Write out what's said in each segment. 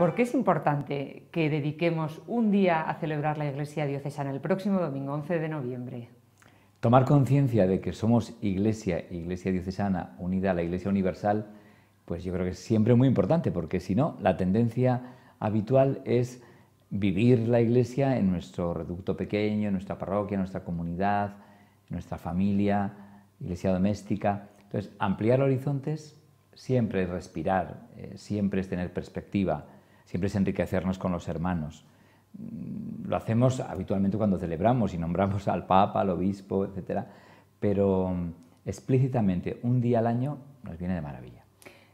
¿Por qué es importante que dediquemos un día a celebrar la Iglesia Diocesana el próximo domingo 11 de noviembre? Tomar conciencia de que somos Iglesia, Iglesia Diocesana, unida a la Iglesia Universal, pues yo creo que es siempre muy importante, porque si no, la tendencia habitual es vivir la Iglesia en nuestro reducto pequeño, en nuestra parroquia, en nuestra comunidad, en nuestra familia, Iglesia doméstica. Entonces, ampliar horizontes siempre es respirar, eh, siempre es tener perspectiva siempre es enriquecernos con los hermanos. Mm, lo hacemos habitualmente cuando celebramos y nombramos al Papa, al Obispo, etc. Pero mm, explícitamente un día al año nos viene de maravilla.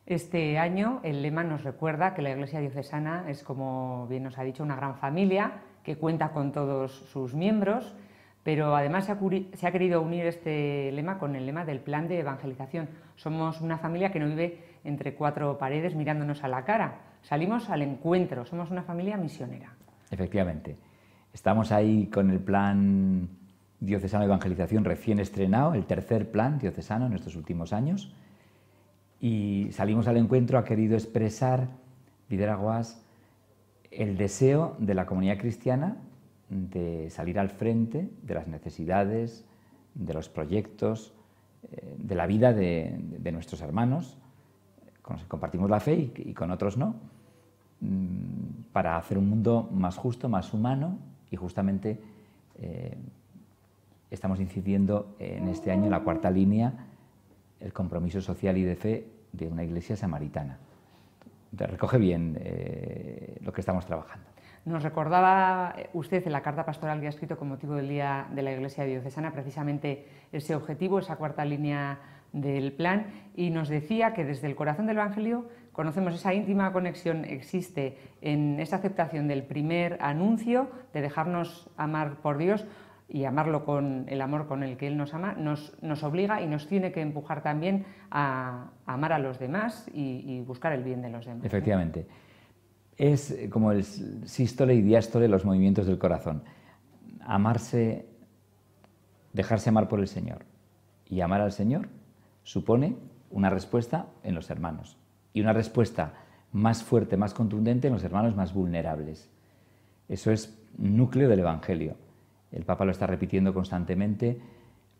Este año el lema nos recuerda que la Iglesia Diocesana es, como bien nos ha dicho, una gran familia que cuenta con todos sus miembros, pero además se ha, se ha querido unir este lema con el lema del plan de evangelización. Somos una familia que no vive entre cuatro paredes mirándonos a la cara. Salimos al encuentro, somos una familia misionera. Efectivamente. Estamos ahí con el plan diocesano de evangelización recién estrenado, el tercer plan diocesano en estos últimos años. Y salimos al encuentro, ha querido expresar Videraguas el deseo de la comunidad cristiana de salir al frente de las necesidades, de los proyectos, eh, de la vida de nuestros hermanos con los que compartimos la fe y, con otros no, mm, para hacer un mundo más justo, más humano y justamente eh, estamos incidiendo en este año en la cuarta línea el compromiso social y de fe de una iglesia samaritana. Recoge bien eh, lo que estamos trabajando. Nos recordaba eh, usted en la carta pastoral que ha escrito con motivo del Día de la Iglesia Diocesana precisamente ese objetivo, esa cuarta línea del plan y nos decía que desde el corazón del Evangelio conocemos esa íntima conexión existe en esa aceptación del primer anuncio de dejarnos amar por Dios y amarlo con el amor con el que Él nos ama, nos, obliga y nos tiene que empujar también a, amar a los demás y, buscar el bien de los demás. Efectivamente. Es como el sístole y diástole los movimientos del corazón. Amarse, dejarse amar por el Señor y amar al Señor supone una respuesta en los hermanos y una respuesta más fuerte, más contundente en los hermanos más vulnerables. Eso es núcleo del Evangelio. El Papa lo está repitiendo constantemente.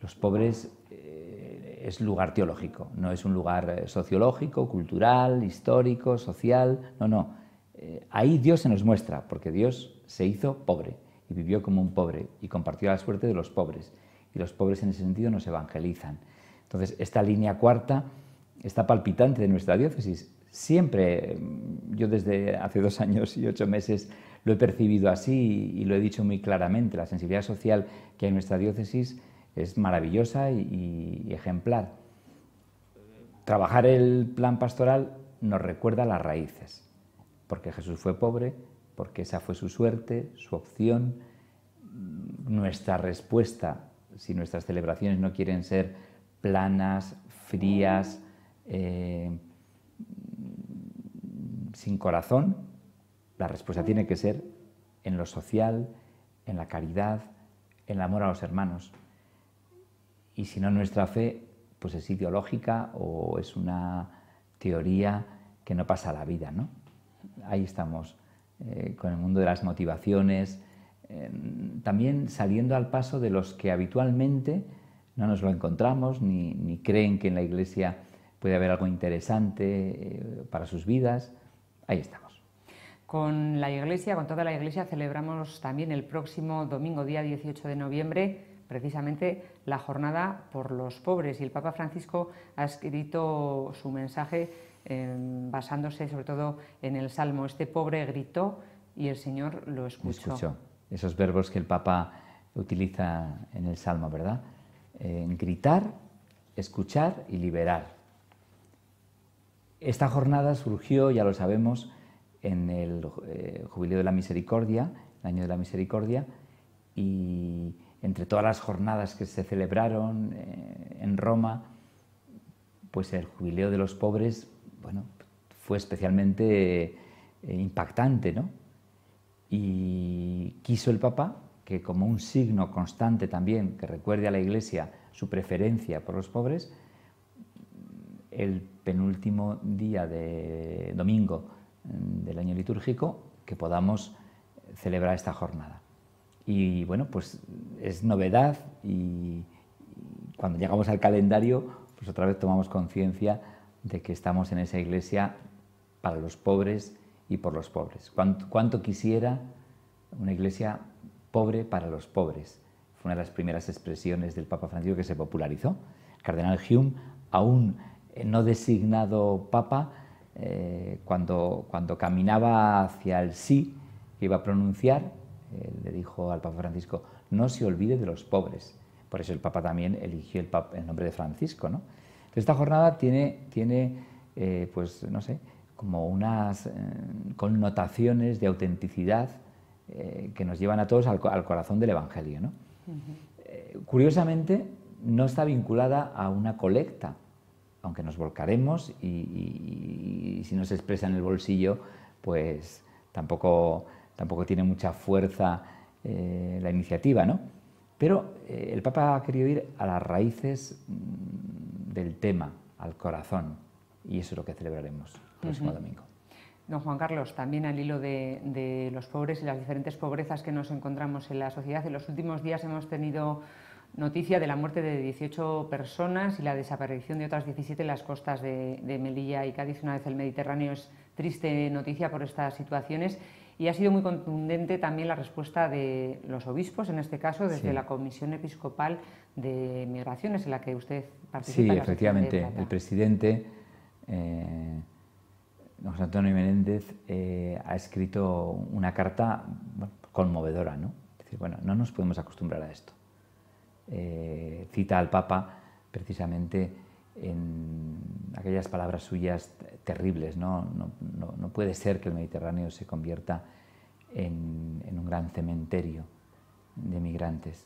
Los pobres eh, es lugar teológico, no es un lugar eh, sociológico, cultural, histórico, social. No, no. Eh, ahí Dios se nos muestra, porque Dios se hizo pobre y vivió como un pobre y compartió la suerte de los pobres. Y los pobres en ese sentido nos evangelizan. Entonces, esta línea cuarta está palpitante de nuestra diócesis. Siempre, mm, yo desde hace dos años y ocho meses lo he percibido así y lo he dicho muy claramente, la sensibilidad social que hay en nuestra diócesis es maravillosa y, ejemplar. Trabajar el plan pastoral nos recuerda las raíces, porque Jesús fue pobre, porque esa fue su suerte, su opción, nuestra respuesta, si nuestras celebraciones no quieren ser planas, frías, eh, sin corazón, la respuesta tiene que ser en lo social, en la caridad, en el amor a los hermanos. Y si no, nuestra fe pues es ideológica o es una teoría que no pasa a la vida, ¿no? Ahí estamos, eh, con el mundo de las motivaciones, eh, también saliendo al paso de los que habitualmente no nos lo encontramos, ni, creen que en la iglesia puede haber algo interesante eh, para sus vidas. Ahí estamos. Con la iglesia, con toda la iglesia, celebramos también el próximo domingo, día 18 de noviembre, precisamente la jornada por los pobres. Y el Papa Francisco ha escrito su mensaje em, basándose sobre todo en el Salmo. Este pobre gritó y el Señor lo escuchó. escuchó. Esos verbos que el Papa utiliza en el Salmo, ¿verdad? gritar, escuchar y liberar. Esta jornada surgió, ya lo sabemos, en el eh, Jubileo de la Misericordia, el Año de la Misericordia, y entre todas las jornadas que se celebraron eh, en Roma, pues el Jubileo de los Pobres, bueno, fue especialmente eh, impactante, ¿no? Y quiso el Papa que como un signo constante también que recuerde a la Iglesia su preferencia por los pobres, el penúltimo día de domingo mm, del año litúrgico, que podamos celebrar esta jornada. Y bueno, pues es novedad y cuando llegamos al calendario, pues otra vez tomamos conciencia de que estamos en esa iglesia para los pobres y por los pobres. Cuánto, cuánto quisiera una iglesia pobre para los pobres. Fue una de las primeras expresiones del Papa Francisco que se popularizó. cardenal Hume, aún eh, no designado Papa, eh, cuando, cuando caminaba hacia el sí que iba a pronunciar, eh, le dijo al Papa Francisco, no se olvide de los pobres. Por eso el Papa también eligió el, nombre de Francisco. ¿no? esta jornada tiene, tiene pues no sé, como unas connotaciones de autenticidad, eh, que nos llevan a todos al, corazón del Evangelio. Eh, curiosamente, no está vinculada a una colecta, aunque nos volcaremos y, si no se expresa en el bolsillo, pues tampoco, tampoco tiene mucha fuerza eh, la iniciativa. ¿no? Pero el Papa ha querido ir a las raíces mm, del tema, al corazón, y eso es lo que celebraremos el próximo domingo. Don Juan Carlos, también al hilo de, los pobres y las diferentes pobrezas que nos encontramos en la sociedad, en los últimos días hemos tenido noticia de la muerte de 18 personas y la desaparición de otras 17 en las costas de, Melilla y Cádiz. Una vez el Mediterráneo es triste noticia por estas situaciones y ha sido muy contundente también la respuesta de los obispos, en este caso desde la Comisión Episcopal de Migraciones en la que usted participa. Sí, efectivamente, el presidente. Eh, José Antonio Menéndez eh, ha escrito una carta conmovedora, ¿no? decir, bueno, no nos podemos acostumbrar a esto. Eh, cita al Papa precisamente en aquellas palabras suyas terribles, ¿no? No, puede ser que el Mediterráneo se convierta en, un gran cementerio de migrantes.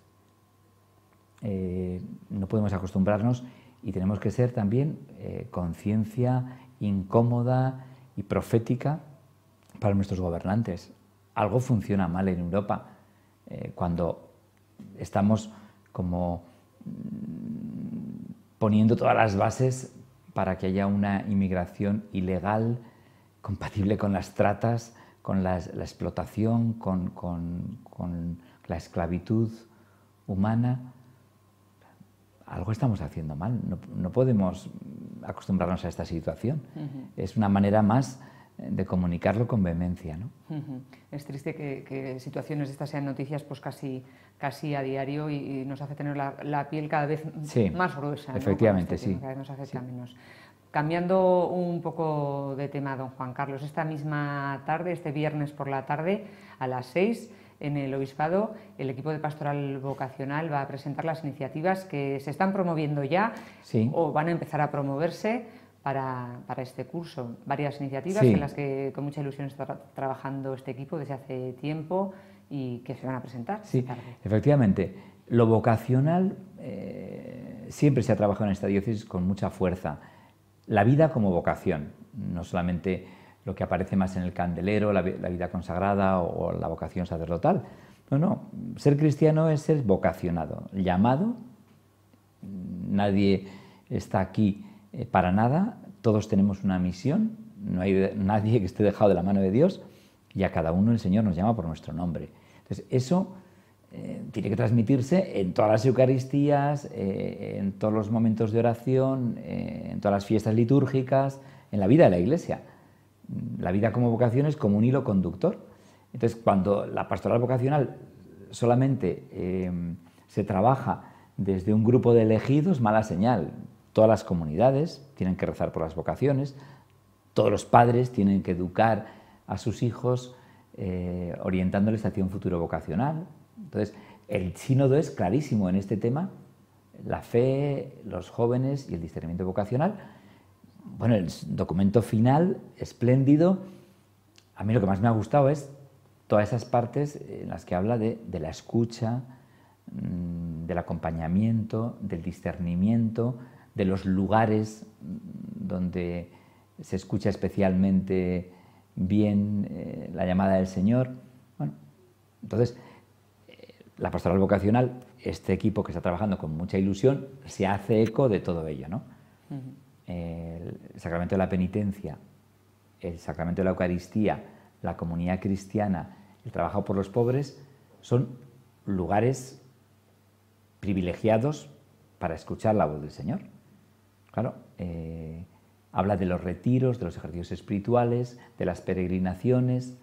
Eh, no podemos acostumbrarnos y tenemos que ser también conciencia incómoda, y profética para nuestros gobernantes. Algo funciona mal en Europa eh, cuando estamos como mm, poniendo todas las bases para que haya una inmigración ilegal, compatible con las tratas, con la, explotación, con la esclavitud humana algo estamos haciendo mal, no, podemos acostumbrarnos a esta situación. Es una manera más eh, de comunicarlo con vehemencia. ¿no? Es triste que, situaciones de estas sean noticias pues casi, casi a diario y, nos hace tener la, piel cada vez más gruesa. Efectivamente, este sí. Cada nos Cambiando un poco de tema, don Juan Carlos, esta misma tarde, este viernes por la tarde, a las seis en el Obispado, el equipo de pastoral vocacional va a presentar las iniciativas que se están promoviendo ya o van a empezar a promoverse para, este curso. Varias iniciativas en las que con mucha ilusión está trabajando este equipo desde hace tiempo y que se van a presentar. Sí, efectivamente. Lo vocacional eh, siempre se ha trabajado en esta diócesis con mucha fuerza. La vida como vocación, no solamente lo que aparece más en el candelero, la, vida consagrada o, la vocación sacerdotal. No, no, ser cristiano es ser vocacionado, llamado, nadie está aquí eh, para nada, todos tenemos una misión, no hay nadie que esté dejado de la mano de Dios y a cada uno el Señor nos llama por nuestro nombre. Entonces, eso eh, tiene que transmitirse en todas las Eucaristías, eh, en todos los momentos de oración, en todas las fiestas litúrgicas, en la vida de la Iglesia la vida como vocación es como un hilo conductor. Entonces, cuando la pastoral vocacional solamente eh, se trabaja desde un grupo de elegidos, mala señal. Todas las comunidades tienen que rezar por las vocaciones, todos los padres tienen que educar a sus hijos eh, orientándoles hacia un futuro vocacional. Entonces, el sínodo es clarísimo en este tema, la fe, los jóvenes y el discernimiento vocacional bueno, el documento final, espléndido, a mí lo que más me ha gustado es todas esas partes en las que habla de, la escucha, mm, del acompañamiento, del discernimiento, de los lugares mm, donde se escucha especialmente bien eh, la llamada del Señor. entonces, eh, la pastoral vocacional, este equipo que está trabajando con mucha ilusión, se hace eco de todo ello, ¿no? el sacramento de la penitencia, el sacramento de la Eucaristía, la comunidad cristiana, el trabajo por los pobres, son lugares privilegiados para escuchar la voz del Señor. Claro, eh, habla de los retiros, de los ejercicios espirituales, de las peregrinaciones.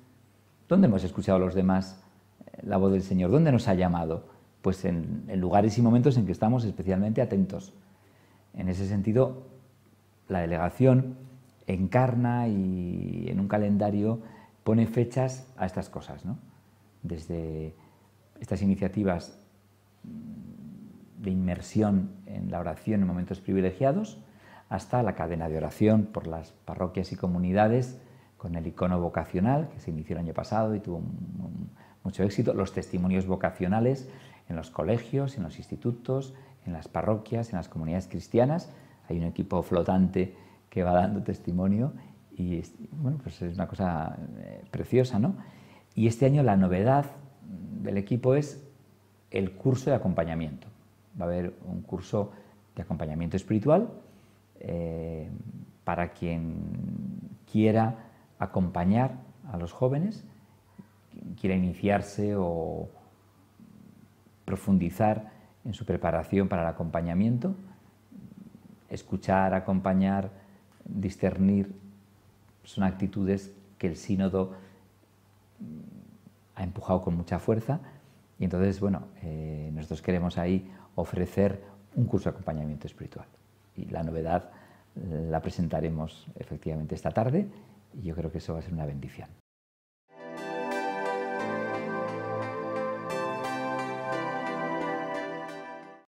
¿Dónde hemos escuchado a los demás eh, la voz del Señor? ¿Dónde nos ha llamado? Pues en lugares y momentos en que estamos especialmente atentos. En ese sentido, la delegación encarna y en un calendario pone fechas a estas cosas, ¿no? Desde estas iniciativas mm, de inmersión en la oración en momentos privilegiados, hasta la cadena de oración por las parroquias y comunidades con el icono vocacional que se inició el año pasado y tuvo mucho éxito, los testimonios vocacionales en los colegios, en los institutos, en las parroquias, en las comunidades cristianas, hay un equipo flotante que va dando testimonio y es, bueno, pues es una cosa eh, preciosa, ¿no? Y este año la novedad del equipo es el curso de acompañamiento. Va a haber un curso de acompañamiento espiritual eh, para quien quiera acompañar a los jóvenes, quiera iniciarse o profundizar en su preparación para el acompañamiento escuchar, acompañar, discernir, pues son actitudes que el sínodo mm, ha empujado con mucha fuerza y entonces, bueno, eh, nosotros queremos ahí ofrecer un curso de acompañamiento espiritual. Y la novedad la presentaremos efectivamente esta tarde y yo creo que eso va a ser una bendición.